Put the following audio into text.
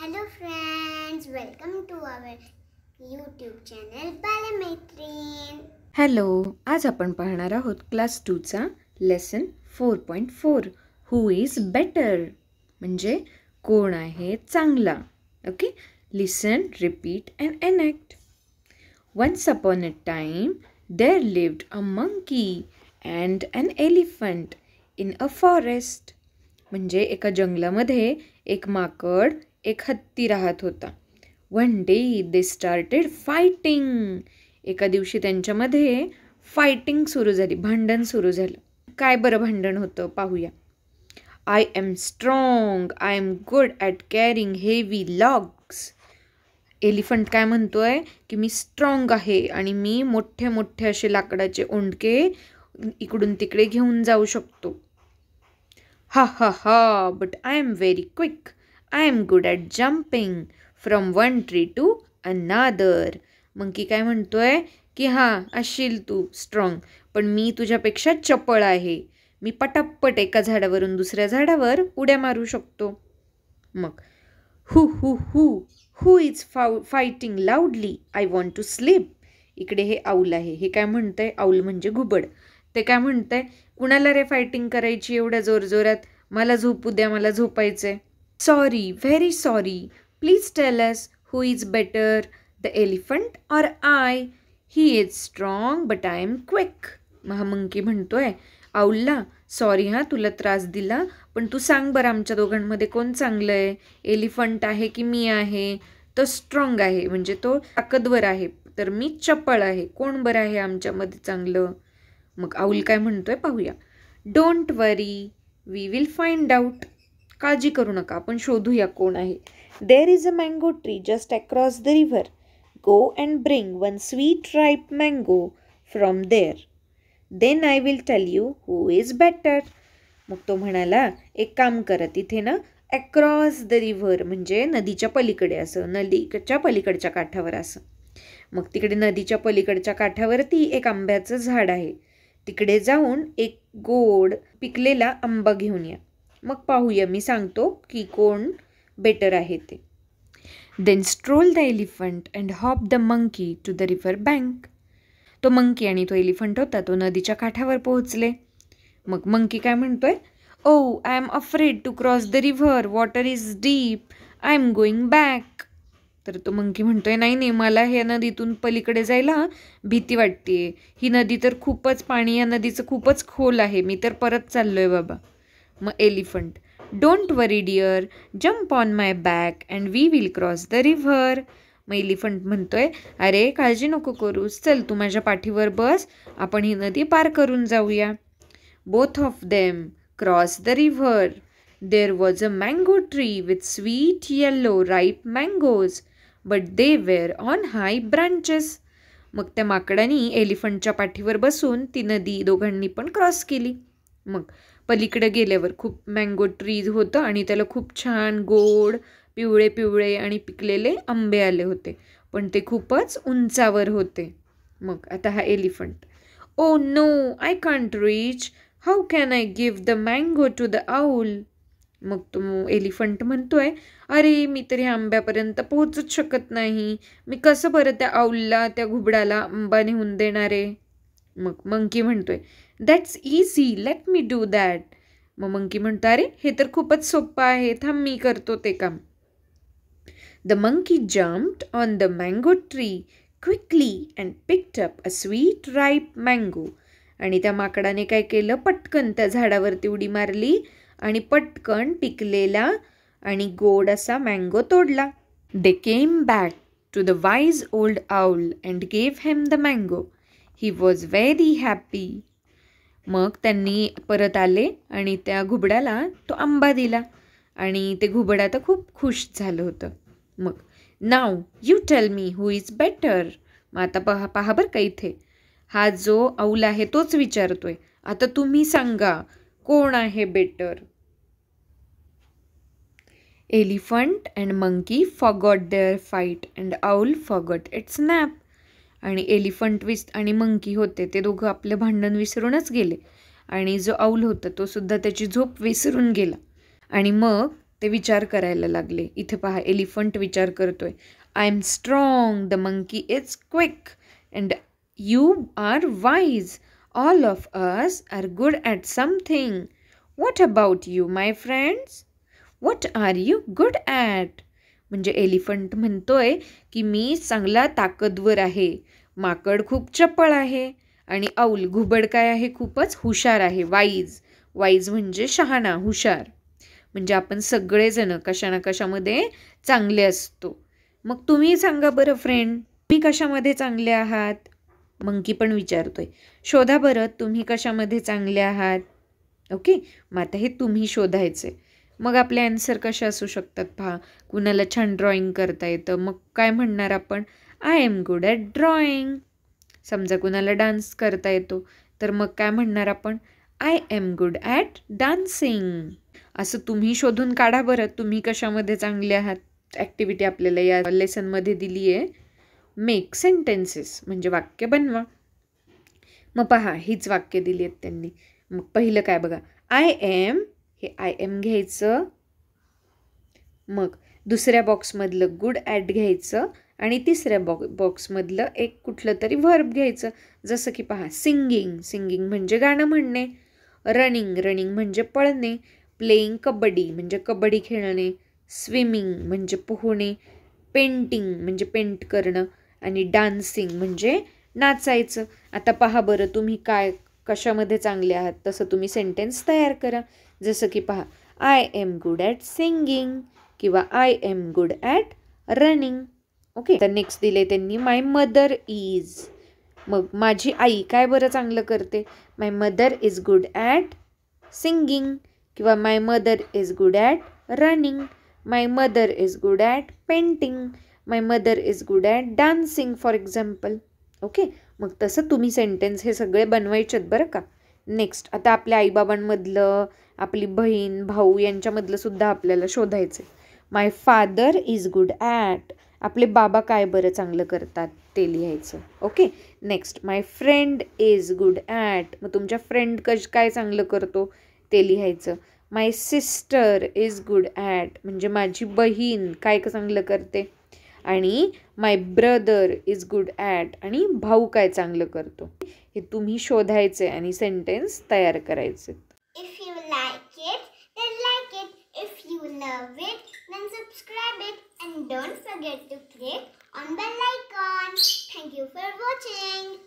Hello friends welcome to our YouTube channel hello आज आपण पाहणार आहोत क्लास टूचा lesson four point four who is better म्हणजे कोण आहे चांगला okay listen repeat and enact once upon a time there lived a monkey and an elephant in a forest म्हणजे एका जंगलामध्ये एक माकड एक हत्ती राहत होता one day they started fighting एका दिवशी त्यांच्यामध्ये फायटिंग सुरू झाली भांडण सुरू झालं काय बरं भांडण होतं पाहूया I am strong I am good at carrying heavy logs elephant काय म्हणतो आहे की मी स्ट्रॉंग आहे आणि मी मोठे मोठे असे लाकडाचे ओंडके इकडून तिकडे घेऊन जाऊ शकतो हा हा हा but I am very quick I am good at jumping from one tree to another monkey काय म्हणतो आहे की हां असशील तू स्ट्रॉंग पण मी तुझ्यापेक्षा चपळ आहे मी पटापट एका झाडावरून दुसऱ्या झाडावर उड्या मारू शकतो मग who who who who is फाव fighting loudly I want to sleep इकडे हे आऊल आहे हे काय म्हणतं आहे आऊल म्हणजे घुबड ते काय म्हणतं आहे कुणाला रे फायटिंग करायची एवढ्या जोरजोरात मला झोपू द्या मला झोपायचं आहे sorry very sorry please tell us who is better the elephant or I he is strong but I am quick महामंकी म्हणतो आहे आऊलला सॉरी हां तुला त्रास दिला पण तू सांग बरं आमच्या दोघांमध्ये कोण चांगलं आहे एलिफंट आहे की मी आहे तो स्ट्रॉंग आहे म्हणजे तो ताकदवर आहे तर मी चपळ आहे कोण बरं आहे आमच्यामध्ये चांगलं मग आऊल काय म्हणतोय पाहूया don't worry we will find out काळजी करू नका आपण शोधूया कोण आहे there is a mango tree just across the river go and bring one sweet ripe mango from there then I will tell you who is better मग तो म्हणाला एक काम करा तिथे ना अक्रॉस द रिव्हर म्हणजे नदीच्या पलीकडे असं नदीच्या पलीकडच्या काठावर असं मग तिकडे नदीच्या पलीकडच्या काठावरती एक आंब्याचं झाड आहे तिकडे जाऊन एक गोड पिकलेला आंबा घेऊन या मग पाहूया मी सांगतो की कोण बेटर आहे ते then stroll the elephant and hop the monkey to the river bank तो मंकी आणि तो एलिफंट होता तो नदीच्या काठावर पोहोचले मग मंकी काय म्हणतोय oh I am afraid to cross the river water is deep I am going back तर तो मंकी म्हणतोय नाही नाही मला ह्या नदीतून पलीकडे जायला भीती वाटते ही नदी तर खूपच पाणी या नदीचं खूपच खोल आहे मी तर परत चाललो आहे बाबा मग elephant don't worry dear jump on my back and we will cross the river मग एलिफंट म्हणतोय अरे काळजी नको करूस चल तू माझ्या पाठीवर बस आपण ही नदी पार करून जाऊया both of them cross the river there was a mango tree with sweet yellow ripe mangoes but they were on high branches मग त्या माकडांनी एलिफंटच्या पाठीवर बसून ती नदी दोघांनी पण क्रॉस केली मग पलीकडे गेल्यावर खूप मँगो ट्रीज होतं आणि त्याला खूप छान गोड पिवळे पिवळे आणि पिकलेले आंबे आले होते पण ते खूपच उंचावर होते मग आता हा elephant oh no I can't reach how can I give the mango to the owl मग तो एलिफंट म्हणतोय अरे मी तर ह्या आंब्यापर्यंत पोहोचूच शकत नाही मी कसं बरं त्या आऊलला त्या घुबडाला आंबा नेऊन देणार आहे मग मंकी म्हणतोय that's easy let me do that मग मंकी म्हणतो अरे हे तर खूपच सोपं आहे थांब मी करतो ते काम the monkey jumped on the mango tree quickly and picked up a sweet ripe mango आणि त्या माकडाने काय केलं पटकन त्या झाडावरती उडी मारली आणि पटकन पिकलेला आणि गोड असा मँगो तोडला they came back to the wise old owl and gave him the mango he was very happy मग त्यांनी परत आले आणि त्या घुबड्याला तो आंबा दिला आणि ते घुबड आता खूप खुश झालं होतं मग now you tell me who is better मग आता पहा पहा बरं का इथे हा जो औल आहे तोच विचारतोय आता तुम्ही सांगा कोण आहे better elephant and monkey forgot their fight and owl forgot its nap आणि एलिफंट विस्ट आणि मंकी होते ते दोघं आपलं भांडण विसरूनच गेले आणि जो औल होता तो सुद्धा त्याची झोप विसरून गेला आणि मग ते विचार करायला लागले इथे पहा एलिफंट विचार करतोय I am strong the monkey is quick and you are wise all of us are good at something what about you my friends what are you good at म्हणजे एलिफंट म्हणतोय की मी चांगला ताकदवर आहे माकड खूप चपळ आहे आणि औल घुबड काय आहे खूपच हुशार आहे वाईज वाईज म्हणजे शहाणा हुशार म्हणजे आपण सगळेजण कशा ना कशामध्ये चांगले असतो मग तुम्ही सांगा बरं फ्रेंड तुम्ही कशामध्ये चांगले आहात मंकी पण विचारतोय शोधा बरं तुम्ही कशामध्ये चांगले आहात ओके मग आता हे तुम्ही शोधायचे मग आपले आन्सर कसे असू शकतात पहा कुणाला छान ड्रॉइंग करता येतं मग काय म्हणणार आपण I am good at drawing समजा कुणाला डान्स करता येतो तर मग काय म्हणणार आपण I am good at dancing असं तुम्ही शोधून काढा बरं तुम्ही कशामध्ये चांगले आहात ॲक्टिव्हिटी आपल्याला या लेसनमध्ये दिली आहे मेक सेंटेन्सेस म्हणजे वाक्य बनवा मग पहा हीच वाक्य दिली आहेत त्यांनी मग पहिलं काय बघा आय एम हे आय एम घ्यायचं मग दुसऱ्या बॉक्समधलं गुड ॲट घ्यायचं आणि तिसऱ्या बॉ बॉक्समधलं एक कुठलं तरी व्हर्ब घ्यायचं जसं की पहा सिंगिंग सिंगिंग म्हणजे गाणं म्हणणे रनिंग रनिंग म्हणजे पळणे प्लेईंग कबड्डी म्हणजे कबड्डी खेळणे स्विमिंग म्हणजे पोहणे पेंटिंग म्हणजे पेंट करणं आणि डान्सिंग म्हणजे नाचायचं आता पहा बरं तुम्ही काय कशामध्ये चांगले आहात तसं तुम्ही सेंटेन्स तयार करा जसं की पहा I am good at singing किंवा I am good at running okay तर नेक्स्ट दिले त्यांनी माय मदर इज मग माझी आई काय बरं चांगलं करते my mother is good at singing किंवा my mother is good at running my mother is good at painting my mother is good at dancing for example okay मग तसं तुम्ही सेंटेन्स हे सगळे बनवायचेत बरं का नेक्स्ट आता आपल्या आईबाबांमधलं आपली बहीण भाऊ यांच्यामधलं सुद्धा आपल्याला शोधायचं my father is good at आपले बाबा काय बरं चांगलं करतात ते लिहायचं okay next my friend is good at मग तुमच्या फ्रेंड कश काय चांगलं करतो ते लिहायचं my sister is good at म्हणजे माझी बहीण काय चांगलं करते आणि my brother is good at आणि भाऊ काय चांगलं करतो हे तुम्ही शोधायचे आणि सेंटेन्स तयार करायचे if you eat eat if you eat eat and don't forget to click on bell icon. Thank you for watching.